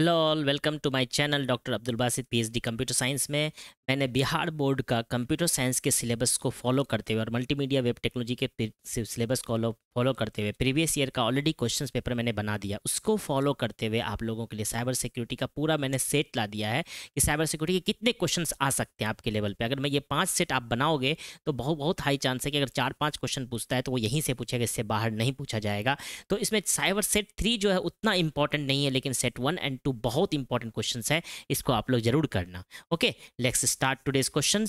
Hello all welcome to my channel doctor Abdul Basit PhD computer science में मैंने Bihar board का computer science के syllabus को फॉलो करते हुए और मल्टीमीडिया वेब टेक्नोलॉजी के सिलेबस को फॉलो करते हुए प्रीवियस ईयर का ऑलरेडी क्वेश्चन पेपर मैंने बना दिया उसको फॉलो करते हुए आप लोगों के लिए साइबर सिक्योरिटी का पूरा मैंने सेट ला दिया है कि साइबर सिक्योरिटी के कितने क्वेश्चन आ सकते हैं आपके लेवल पर अगर मैं ये पाँच सेट आप बनाओगे तो बहुत बहुत हाई चांस है कि अगर चार पाँच क्वेश्चन पूछता है तो वो यहीं से पूछेगा इससे बाहर नहीं पूछा जाएगा तो इसमें साइबर सेट थ्री जो है उतना इंपॉर्टेंट नहीं है लेकिन सेट वन एंड टू बहुत इंपॉर्टेंट क्वेश्चन है इसको आप लोग जरूर करना okay let's start today's question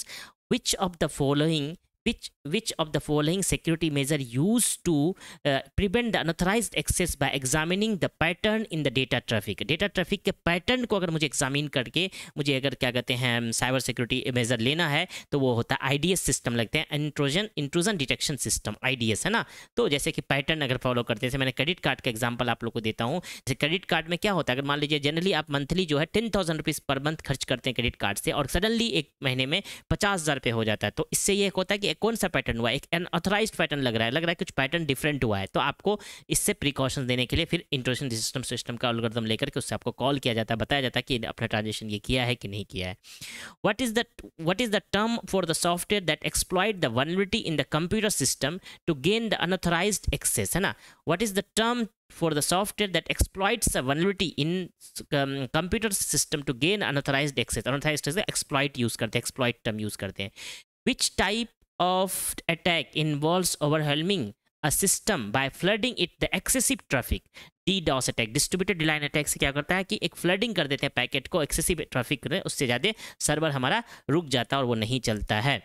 which of the following which which of the following security measure used to uh, prevent the unauthorized access by examining the pattern in the data traffic data traffic के pattern को अगर मुझे examine करके मुझे अगर क्या कहते हैं cyber security measure लेना है तो वो होता है IDS system लगते हैं intrusion intrusion detection system IDS है ना तो जैसे कि pattern अगर follow करते हैं मैंने credit card का example आप लोग को देता हूँ जैसे credit card में क्या होता है अगर मान लीजिए जनरली आप मंथली जो है ten thousand rupees per month खर्च करते हैं क्रेडिट कार्ड से और सडनली एक महीने में पचास हज़ार रुपये हो जाता है तो इससे ये होता है कि ये कौन सा पैटर्न हुआ एक अनऑथराइज पैटर्न लग रहा है लग रहा है कुछ पैटर्न डिफरेंट हुआ है तो आपको इससे प्रिकॉशन देने के लिए फिर इंट्रोशन सिस्टम सिस्टम का अलगोदम लेकर के उससे आपको कॉल किया जाता है बताया जाता है कि अपना ट्रांजेक्शन ये किया है कि नहीं किया है what is the what is the term for the software that exploited the vulnerability in the computer system to gain the unauthorise access है ना what is the term for the software that exploits a vulnerability in um, computer system to gain unauthorized access unauthorized access exploit use karte exploit term use karte hain which type of attack involves overwhelming a system by flooding it the excessive traffic DDoS attack distributed लाइन attack से क्या करता है कि एक flooding कर देते हैं पैकेट को एक्सेसिव ट्रैफिक कर उससे ज़्यादा सर्वर हमारा रुक जाता है और वो नहीं चलता है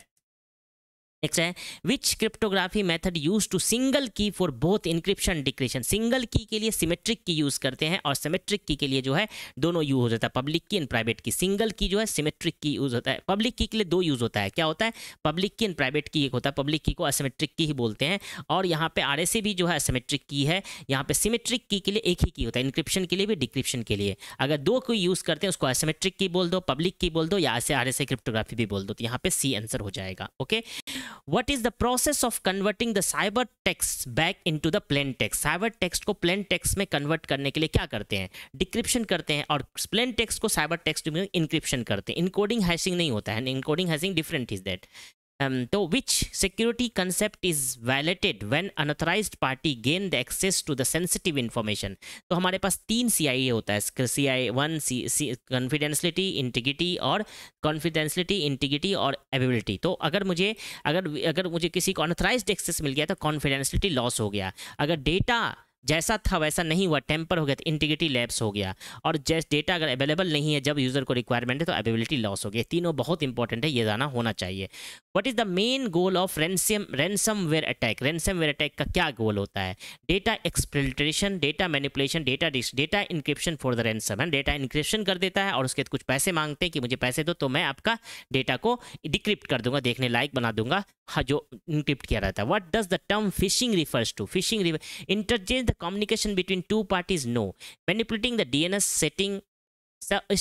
नेक्स्ट है which cryptography method use to single key for both encryption decryption single key के लिए सिमेट्रिक की यूज़ करते हैं और सिमेट्रिक की के लिए जो है दोनों यूज हो जाता है पब्लिक की एंड प्राइवेट की सिंगल की जो है सिमेट्रिक की यूज़ होता है पब्लिक की के लिए दो यूज़ होता है क्या होता है पब्लिक की एंड प्राइवेट की एक होता है पब्लिक की को असिमेट्रिक की ही बोलते हैं और यहाँ पे आर भी जो है असिमेट्रिक की है यहाँ पे सिमेट्रिक की के लिए एक ही की होता है इंक्रिप्शन के लिए भी डिक्रिप्शन के लिए अगर दो को यूज़ करते हैं उसको असिमेट्रिक की बोल दो पब्लिक की बोल दो या ऐसे आर क्रिप्टोग्राफी भी बोल दो तो यहाँ पे सी आंसर हो जाएगा okay what is the process of converting the cipher text back into the plain text cipher text को प्लेन टेक्स में कन्वर्ट करने के लिए क्या करते हैं डिक्रिप्शन करते हैं और प्लेन टेक्स को साइबर टेक्स्ट में इंक्रिप्शन करते हैं इनकोडिंग हैशिंग नहीं होता है encoding hashing different is that um, though which security concept is violated when unauthorized party gain the access to the sensitive information तो हमारे पास तीन सी आई ए होता है सी I one C C कॉन्फिडेंसलिटी integrity और कॉन्फिडेंसलिटी इंटीग्रिटी और एबिलिटी तो अगर मुझे अगर अगर मुझे किसी को अनथराइज एक्सेस मिल गया तो कॉन्फिडेंशलिटी लॉस हो गया अगर डेटा जैसा था वैसा नहीं हुआ टेम्पर हो गया तो इंटीग्रिटी लैब्स हो गया और जैस डेटा अगर अवेलेबल नहीं है जब यूज़र को रिक्वायरमेंट है तो अवेबिलिटी लॉस हो गया तीनों बहुत इंपॉर्टेंट है ये जाना होना चाहिए what is the main goal of ransom ransomware attack ransomware attack का क्या गोल होता है data exfiltration data manipulation data disk data encryption for the ransom है डेटा इंक्रिप्शन कर देता है और उसके कुछ पैसे मांगते हैं कि मुझे पैसे दो तो मैं आपका डेटा को डिक्रिप्ट कर दूंगा देखने लायक बना दूंगा हाँ, जो इंक्रिप्ट किया रहता है what does the term phishing refers to phishing interchange the communication between two parties? No. Manipulating the DNS setting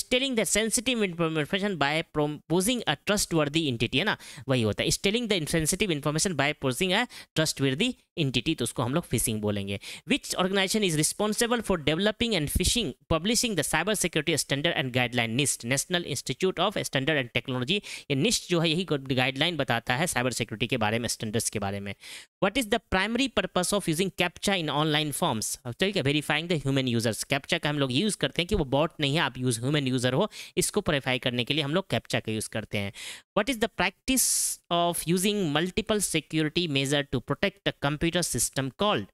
stealing the sensitive information by proposing a trustworthy entity है ना वही होता है stealing the sensitive information by posing a trustworthy entity तो उसको हम लोग phishing बोलेंगे which organisation is responsible for developing and phishing publishing the cyber security standard and guideline निस्ट national Institute of Standard and Technology ये NIST जो है यही guideline बताता है साइबर सिक्योरिटी के बारे में स्टैंडर्ड्स के बारे में what is the primary purpose of using CAPTCHA in online forms ठीक है verifying the human users CAPTCHA का हम लोग यूज़ करते हैं कि वो बॉट नहीं है आप यूज यूज़ ह्यूमन यूज़र हो इसको प्रोरीफाई करने के लिए हम लोग कैप्चा का यूज़ करते हैं what is the practice of using multiple security measure to protect computer system called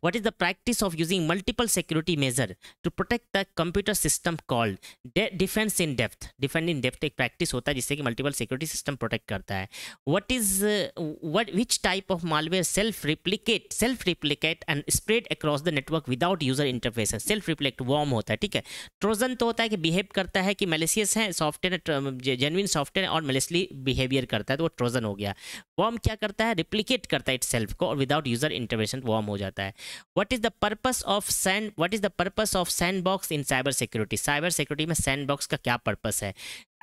What is the practice of using multiple security measure to protect the computer system called de defense in depth? Defense in depth एक practice होता है जिससे कि multiple security system protect करता है. What is uh, what which type of malware self replicate self replicate and spread across the network without user interface? Self replicate worm होता है ठीक है. Trojan तो होता है कि behave करता है कि malicious है software genuine software और maliciously behavior करता है तो वो Trojan हो गया. Worm क्या करता है? Replicate करता है itself को और without user intervention worm हो जाता है. सकता है what is the purpose of sand what is the purpose of sandbox in cyber security cyber security में सैंड बॉक्स का क्या पर्पस है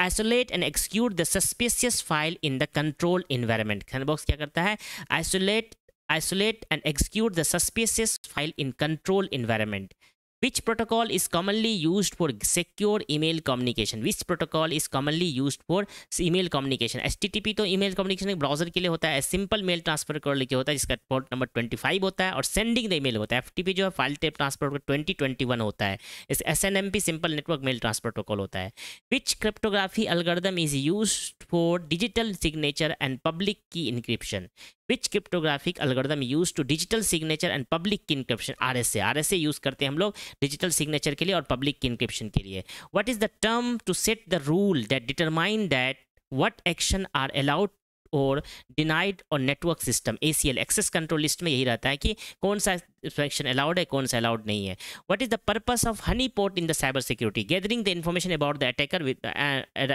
isolate and execute the suspicious file in the control environment sandbox क्या करता है isolate isolate and execute the suspicious file in control environment Which protocol is commonly used for secure email communication? Which protocol is commonly used for email communication? HTTP तो email communication एक browser के लिए होता है simple mail transfer कर के होता है जिसका port number 25 होता है और sending the email होता है FTP जो है file type transfer का 2021 होता है इस SNMP simple network mail transfer protocol होता है Which cryptography algorithm is used for digital signature and public key encryption? Which cryptographic algorithm use to digital signature and public encryption R S A R S A use करते हैं हम लोग digital signature के लिए और public encryption के लिए what is the term to set the rule that determine that what action are allowed और डिनाइड और network system A C L access control list में यही रहता है कि कौन सा सेक्शन अलाउड है कौन सा अलाउड नहीं है what is the purpose of honey port in the cyber security gathering the information about the attacker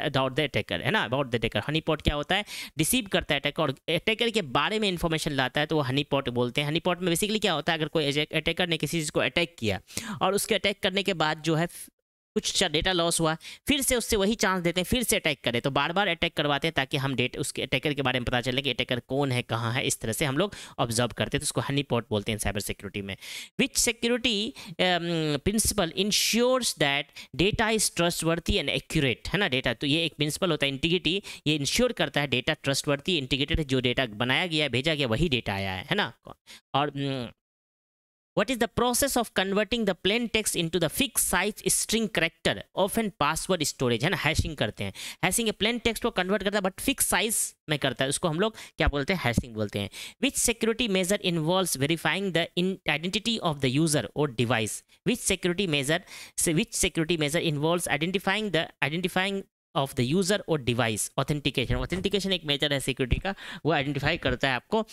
about the attacker है ना about the attacker honey port क्या होता है रिसीव करता है अटैकर और अटैकर के बारे में इन्फॉर्मेशन लाता है तो वो हनी पोर्ट बोलते हैं हनी पोर्ट में बेसिकली क्या होता है अगर कोई अटैकर ने किसी चीज़ को अटैक किया और उसके अटैक करने के बाद जो है कुछ डेटा लॉस हुआ फिर से उससे वही चांस देते हैं फिर से अटैक करें तो बार बार अटैक करवाते हैं ताकि हम डेट उसके अटैकर के बारे में पता चले कि अटैकर कौन है कहाँ है इस तरह से हम लोग ऑब्जर्व करते हैं तो उसको हनी पॉट बोलते हैं साइबर सिक्योरिटी में which security principle ensures that data is trustworthy and accurate है ना डेटा तो ये एक प्रिंसिपल होता है इंटीग्रिटी ये इंश्योर करता है डेटा ट्रस्ट वर्थी इंटीग्रेटेड जो डेटा बनाया गया भेजा गया वही डेटा आया है है ना और um, What is the process of converting the plain text into the fixed size string character often password storage है ना हैशिंग करते हैं हैशिंग प्लेन टेक्स्ट को कन्वर्ट करता है बट फिक्स साइज में करता है उसको हम लोग क्या बोलते हैं हैशिंग बोलते हैं which security measure involve verifying the in identity of the user और device which security measure which security measure involve identifying the identifying of the user और डिवाइस ऑथेंटिकेशन ऑथेंटिकेशन एक मेजर है सिक्योरिटी का वो identify करता है आपको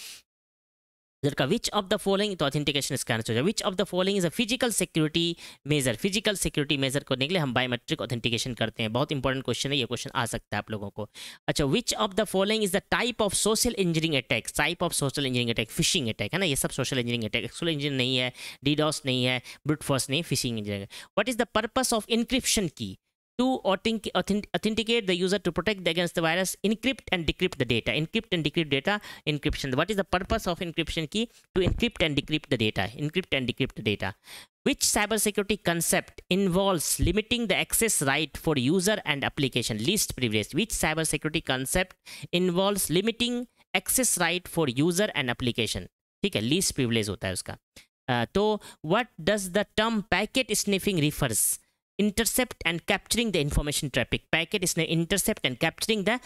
का विच ऑफ द फॉलोइंग तो authentication scanner answer which of the following is a physical security measure physical security measure करने के लिए हम बायोमेट्रिक ऑथेंटिकेशन करते हैं बहुत इंपॉर्टेंट क्वेश्चन है ये क्वेश्चन आ सकता है आप लोगों को अच्छा which of the following is the type of social engineering attack type of social engineering attack phishing attack है ना ये सब social engineering attack excel engineer नहीं है डीडॉस नहीं है ब्रुटफोर्स नहीं phishing engineering what is the purpose of encryption की to authenticate the user to protect against the virus encrypt and decrypt the data encrypt and decrypt data encryption what is the purpose of encryption key to encrypt and decrypt the data encrypt and decrypt the data which cybersecurity concept involves limiting the access right for user and application least privilege which cybersecurity concept involves limiting access right for user and application ठीक है least privilege होता है उसका uh, तो what does the term packet sniffing refers intercept and capturing the information traffic packet इसने intercept and capturing the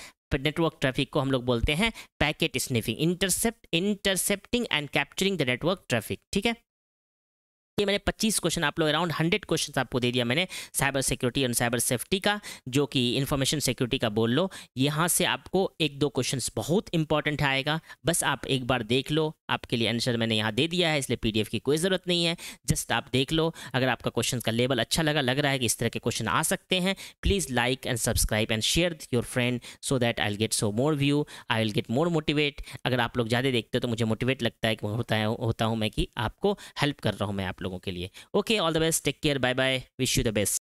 network traffic को हम लोग बोलते हैं packet sniffing intercept intercepting and capturing the network traffic ठीक है ये मैंने 25 क्वेश्चन आप लोग अराउंड 100 क्वेश्चन आपको दे दिया मैंने cyber security and cyber safety का जो कि इन्फॉर्मेशन सिक्योरिटी का बोल लो यहाँ से आपको एक दो क्वेश्चन बहुत इंपॉर्टेंट आएगा बस आप एक बार देख लो आपके लिए आंसर मैंने यहाँ दे दिया है इसलिए पीडीएफ की कोई ज़रूरत नहीं है जस्ट आप देख लो अगर आपका क्वेश्चन का लेवल अच्छा लगा लग रहा है कि इस तरह के क्वेश्चन आ सकते हैं please like and subscribe and share your friend so that I get so more view I will get more motivate अगर आप लोग ज़्यादा देखते हो तो मुझे मोटिवेट लगता है कि होता है होता हूँ मैं कि आपको हेल्प कर रहा हूँ मैं आप लोगों के लिए okay all the best take care bye bye wish you the best